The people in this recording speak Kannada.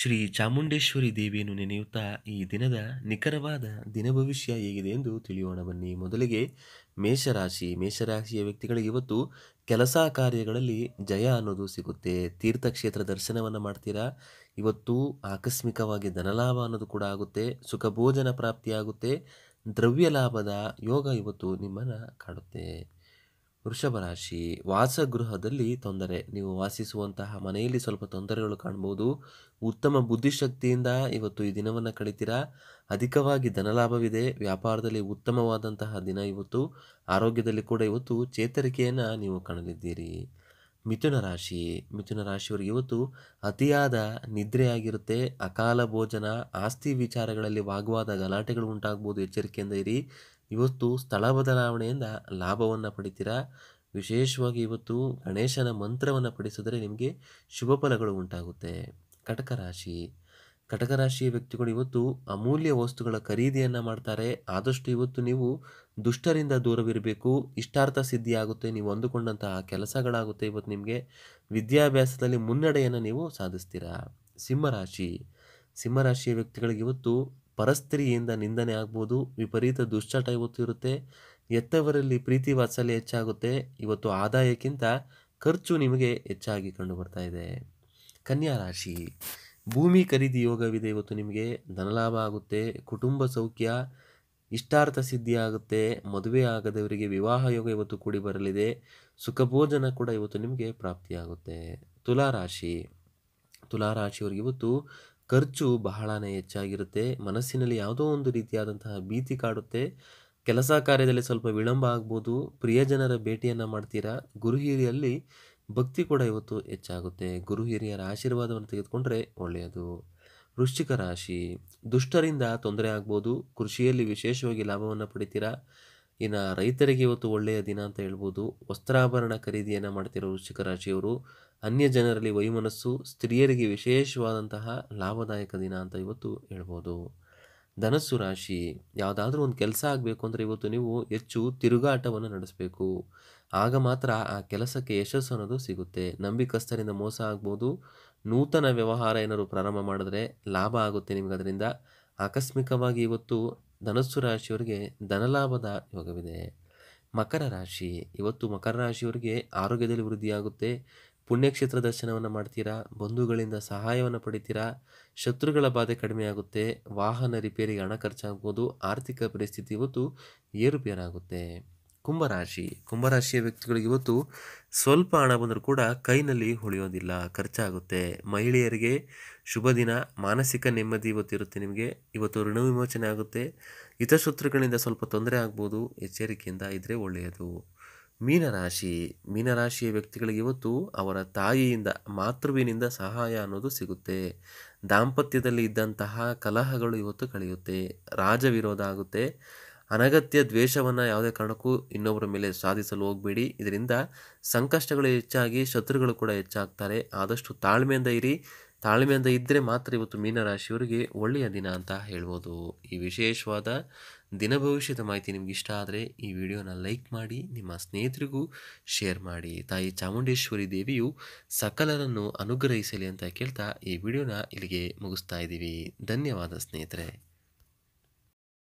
ಶ್ರೀ ಚಾಮುಂಡೇಶ್ವರಿ ದೇವಿಯನ್ನು ನೆನೆಯುತ್ತಾ ಈ ದಿನದ ನಿಖರವಾದ ದಿನ ಭವಿಷ್ಯ ಹೇಗಿದೆ ಎಂದು ತಿಳಿಯೋಣ ಬನ್ನಿ ಮೊದಲಿಗೆ ಮೇಷರಾಶಿ ಮೇಷರಾಶಿಯ ವ್ಯಕ್ತಿಗಳಿಗೆ ಇವತ್ತು ಕೆಲಸ ಕಾರ್ಯಗಳಲ್ಲಿ ಜಯ ಅನ್ನೋದು ಸಿಗುತ್ತೆ ತೀರ್ಥಕ್ಷೇತ್ರ ದರ್ಶನವನ್ನು ಮಾಡ್ತೀರಾ ಇವತ್ತು ಆಕಸ್ಮಿಕವಾಗಿ ಧನಲಾಭ ಅನ್ನೋದು ಕೂಡ ಆಗುತ್ತೆ ಸುಖ ಭೋಜನ ಪ್ರಾಪ್ತಿಯಾಗುತ್ತೆ ದ್ರವ್ಯ ಲಾಭದ ಯೋಗ ಇವತ್ತು ನಿಮ್ಮನ್ನು ಕಾಡುತ್ತೆ ವೃಷಭ ರಾಶಿ ವಾಸಗೃಹದಲ್ಲಿ ತೊಂದರೆ ನೀವು ವಾಸಿಸುವಂತಹ ಮನೆಯಲ್ಲಿ ಸ್ವಲ್ಪ ತೊಂದರೆಗಳು ಕಾಣಬಹುದು ಉತ್ತಮ ಬುದ್ಧಿಶಕ್ತಿಯಿಂದ ಇವತ್ತು ಈ ದಿನವನ್ನು ಕಳಿತೀರಾ ಅಧಿಕವಾಗಿ ಧನಲಾಭವಿದೆ ವ್ಯಾಪಾರದಲ್ಲಿ ಉತ್ತಮವಾದಂತಹ ದಿನ ಇವತ್ತು ಆರೋಗ್ಯದಲ್ಲಿ ಕೂಡ ಇವತ್ತು ಚೇತರಿಕೆಯನ್ನು ನೀವು ಕಾಣಲಿದ್ದೀರಿ ಮಿಥುನ ರಾಶಿ ಮಿಥುನ ರಾಶಿಯವರಿಗೆ ಇವತ್ತು ಅತಿಯಾದ ನಿದ್ರೆಯಾಗಿರುತ್ತೆ ಅಕಾಲ ಭೋಜನ ಆಸ್ತಿ ವಿಚಾರಗಳಲ್ಲಿ ವಾಗ್ವಾದ ಗಲಾಟೆಗಳು ಉಂಟಾಗ್ಬೋದು ಎಚ್ಚರಿಕೆಯಿಂದ ಇರಿ ಇವತ್ತು ಸ್ಥಳ ಬದಲಾವಣೆಯಿಂದ ಲಾಭವನ್ನು ಪಡಿತೀರಾ ವಿಶೇಷವಾಗಿ ಇವತ್ತು ಗಣೇಶನ ಮಂತ್ರವನ್ನು ಪಡಿಸಿದರೆ ನಿಮಗೆ ಶುಭ ಫಲಗಳು ಉಂಟಾಗುತ್ತೆ ಕಟಕ ರಾಶಿ ಕಟಕ ರಾಶಿಯ ವ್ಯಕ್ತಿಗಳು ಇವತ್ತು ಅಮೂಲ್ಯ ವಸ್ತುಗಳ ಖರೀದಿಯನ್ನು ಮಾಡ್ತಾರೆ ಆದಷ್ಟು ಇವತ್ತು ನೀವು ದುಷ್ಟರಿಂದ ದೂರವಿರಬೇಕು ಇಷ್ಟಾರ್ಥ ಸಿದ್ಧಿಯಾಗುತ್ತೆ ನೀವು ಅಂದುಕೊಂಡಂತಹ ಕೆಲಸಗಳಾಗುತ್ತೆ ಇವತ್ತು ನಿಮಗೆ ವಿದ್ಯಾಭ್ಯಾಸದಲ್ಲಿ ಮುನ್ನಡೆಯನ್ನು ನೀವು ಸಾಧಿಸ್ತೀರಾ ಸಿಂಹರಾಶಿ ಸಿಂಹರಾಶಿಯ ವ್ಯಕ್ತಿಗಳಿಗೆ ಇವತ್ತು ಪರಸ್ತ್ರೀಯಿಂದ ನಿಂದನೆ ಆಗ್ಬೋದು ವಿಪರೀತ ದುಶ್ಚಟ ಇವತ್ತು ಇರುತ್ತೆ ಎತ್ತವರಲ್ಲಿ ಪ್ರೀತಿ ವಾತ್ಸಲ್ಯ ಹೆಚ್ಚಾಗುತ್ತೆ ಇವತ್ತು ಆದಾಯಕ್ಕಿಂತ ಖರ್ಚು ನಿಮಗೆ ಹೆಚ್ಚಾಗಿ ಕಂಡು ಇದೆ ಕನ್ಯಾ ರಾಶಿ ಭೂಮಿ ಖರೀದಿ ಯೋಗವಿದೆ ಇವತ್ತು ನಿಮಗೆ ಧನಲಾಭ ಆಗುತ್ತೆ ಕುಟುಂಬ ಸೌಖ್ಯ ಇಷ್ಟಾರ್ಥ ಸಿದ್ಧಿಯಾಗುತ್ತೆ ಮದುವೆ ಆಗದವರಿಗೆ ವಿವಾಹ ಯೋಗ ಇವತ್ತು ಕೂಡಿ ಬರಲಿದೆ ಭೋಜನ ಕೂಡ ಇವತ್ತು ನಿಮಗೆ ಪ್ರಾಪ್ತಿಯಾಗುತ್ತೆ ತುಲಾರಾಶಿ ತುಲಾರಾಶಿಯವರಿಗೆ ಇವತ್ತು ಖರ್ಚು ಬಹಳನೇ ಹೆಚ್ಚಾಗಿರುತ್ತೆ ಮನಸ್ಸಿನಲ್ಲಿ ಯಾವುದೋ ಒಂದು ರೀತಿಯಾದಂತಹ ಭೀತಿ ಕಾಡುತ್ತೆ ಕೆಲಸ ಕಾರ್ಯದಲ್ಲಿ ಸ್ವಲ್ಪ ವಿಳಂಬ ಆಗ್ಬೋದು ಪ್ರಿಯಜನರ ಭೇಟಿಯನ್ನು ಮಾಡ್ತೀರಾ ಗುರುಹಿರಿಯಲ್ಲಿ ಭಕ್ತಿ ಕೂಡ ಇವತ್ತು ಹೆಚ್ಚಾಗುತ್ತೆ ಗುರು ಹಿರಿಯರ ಆಶೀರ್ವಾದವನ್ನು ತೆಗೆದುಕೊಂಡ್ರೆ ಒಳ್ಳೆಯದು ವೃಶ್ಚಿಕ ರಾಶಿ ದುಷ್ಟರಿಂದ ತೊಂದರೆ ಆಗ್ಬೋದು ಕೃಷಿಯಲ್ಲಿ ವಿಶೇಷವಾಗಿ ಲಾಭವನ್ನು ಪಡಿತೀರಾ ಇನ್ನು ರೈತರಿಗೆ ಇವತ್ತು ಒಳ್ಳೆಯ ದಿನ ಅಂತ ಹೇಳ್ಬೋದು ವಸ್ತ್ರಾಭರಣ ಖರೀದಿಯನ್ನು ಮಾಡ್ತಿರೋ ವೃಶ್ಚಿಕ ರಾಶಿಯವರು ಅನ್ಯ ಜನರಲ್ಲಿ ವೈಮನಸ್ಸು ಸ್ತ್ರೀಯರಿಗೆ ವಿಶೇಷವಾದಂತಹ ಲಾಭದಾಯಕ ದಿನ ಅಂತ ಇವತ್ತು ಹೇಳ್ಬೋದು ಧನಸ್ಸು ರಾಶಿ ಯಾವುದಾದ್ರೂ ಒಂದು ಕೆಲಸ ಆಗಬೇಕು ಅಂದರೆ ಇವತ್ತು ನೀವು ಹೆಚ್ಚು ತಿರುಗಾಟವನ್ನು ನಡೆಸಬೇಕು ಆಗ ಮಾತ್ರ ಆ ಕೆಲಸಕ್ಕೆ ಯಶಸ್ಸು ಅನ್ನೋದು ಸಿಗುತ್ತೆ ನಂಬಿಕಸ್ಥರಿಂದ ಮೋಸ ಆಗ್ಬೋದು ನೂತನ ವ್ಯವಹಾರ ಏನಾದರೂ ಪ್ರಾರಂಭ ಮಾಡಿದ್ರೆ ಲಾಭ ಆಗುತ್ತೆ ನಿಮ್ಗೆ ಅದರಿಂದ ಆಕಸ್ಮಿಕವಾಗಿ ಇವತ್ತು ಧನಸ್ಸು ರಾಶಿಯವರಿಗೆ ಧನಲಾಭದ ಯೋಗವಿದೆ ಮಕರ ರಾಶಿ ಇವತ್ತು ಮಕರ ರಾಶಿಯವರಿಗೆ ಆರೋಗ್ಯದಲ್ಲಿ ವೃದ್ಧಿಯಾಗುತ್ತೆ ಪುಣ್ಯಕ್ಷೇತ್ರ ದರ್ಶನವನ್ನು ಮಾಡ್ತೀರಾ ಬಂಧುಗಳಿಂದ ಸಹಾಯವನ್ನು ಪಡಿತೀರಾ ಶತ್ರುಗಳ ಬಾಧೆ ಆಗುತ್ತೆ ವಾಹನ ರಿಪೇರಿಗೆ ಹಣ ಖರ್ಚಾಗ್ಬೋದು ಆರ್ಥಿಕ ಪರಿಸ್ಥಿತಿ ಇವತ್ತು ಏರುಪೇರಾಗುತ್ತೆ ಕುಂಭರಾಶಿ ಕುಂಭರಾಶಿಯ ವ್ಯಕ್ತಿಗಳಿಗೆ ಇವತ್ತು ಸ್ವಲ್ಪ ಹಣ ಬಂದರೂ ಕೂಡ ಕೈನಲ್ಲಿ ಉಳಿಯೋದಿಲ್ಲ ಖರ್ಚಾಗುತ್ತೆ ಮಹಿಳೆಯರಿಗೆ ಶುಭ ದಿನ ಮಾನಸಿಕ ನೆಮ್ಮದಿ ಇವತ್ತಿರುತ್ತೆ ನಿಮಗೆ ಇವತ್ತು ಋಣ ವಿಮೋಚನೆ ಆಗುತ್ತೆ ಶತ್ರುಗಳಿಂದ ಸ್ವಲ್ಪ ತೊಂದರೆ ಆಗ್ಬೋದು ಎಚ್ಚರಿಕೆಯಿಂದ ಇದ್ದರೆ ಒಳ್ಳೆಯದು ಮೀನರಾಶಿ ಮೀನರಾಶಿಯ ವ್ಯಕ್ತಿಗಳಿಗೆ ಇವತ್ತು ಅವರ ತಾಯಿಯಿಂದ ಮಾತೃವಿನಿಂದ ಸಹಾಯ ಅನ್ನೋದು ಸಿಗುತ್ತೆ ದಾಂಪತ್ಯದಲ್ಲಿ ಇದ್ದಂತಹ ಕಲಹಗಳು ಇವತ್ತು ಕಳೆಯುತ್ತೆ ರಾಜ ವಿರೋಧ ಆಗುತ್ತೆ ಅನಗತ್ಯ ದ್ವೇಷವನ್ನು ಯಾವುದೇ ಕಾರಣಕ್ಕೂ ಇನ್ನೊಬ್ಬರ ಮೇಲೆ ಸಾಧಿಸಲು ಹೋಗಬೇಡಿ ಇದರಿಂದ ಸಂಕಷ್ಟಗಳು ಹೆಚ್ಚಾಗಿ ಶತ್ರುಗಳು ಕೂಡ ಹೆಚ್ಚಾಗ್ತಾರೆ ಆದಷ್ಟು ತಾಳ್ಮೆಯಿಂದ ಇರಿ ತಾಳ್ಮೆಯಿಂದ ಇದ್ದರೆ ಮಾತ್ರ ಇವತ್ತು ಮೀನರಾಶಿಯವರಿಗೆ ಒಳ್ಳೆಯ ದಿನ ಅಂತ ಹೇಳ್ಬೋದು ಈ ವಿಶೇಷವಾದ ದಿನ ಭವಿಷ್ಯದ ಮಾಹಿತಿ ನಿಮ್ಗೆ ಇಷ್ಟ ಆದರೆ ಈ ವಿಡಿಯೋನ ಲೈಕ್ ಮಾಡಿ ನಿಮ್ಮ ಸ್ನೇಹಿತರಿಗೂ ಶೇರ್ ಮಾಡಿ ತಾಯಿ ಚಾಮುಂಡೇಶ್ವರಿ ದೇವಿಯು ಸಕಲರನ್ನು ಅನುಗ್ರಹಿಸಲಿ ಅಂತ ಕೇಳ್ತಾ ಈ ವಿಡಿಯೋನ ಇಲ್ಲಿಗೆ ಮುಗಿಸ್ತಾ ಇದ್ದೀವಿ ಧನ್ಯವಾದ ಸ್ನೇಹಿತರೆ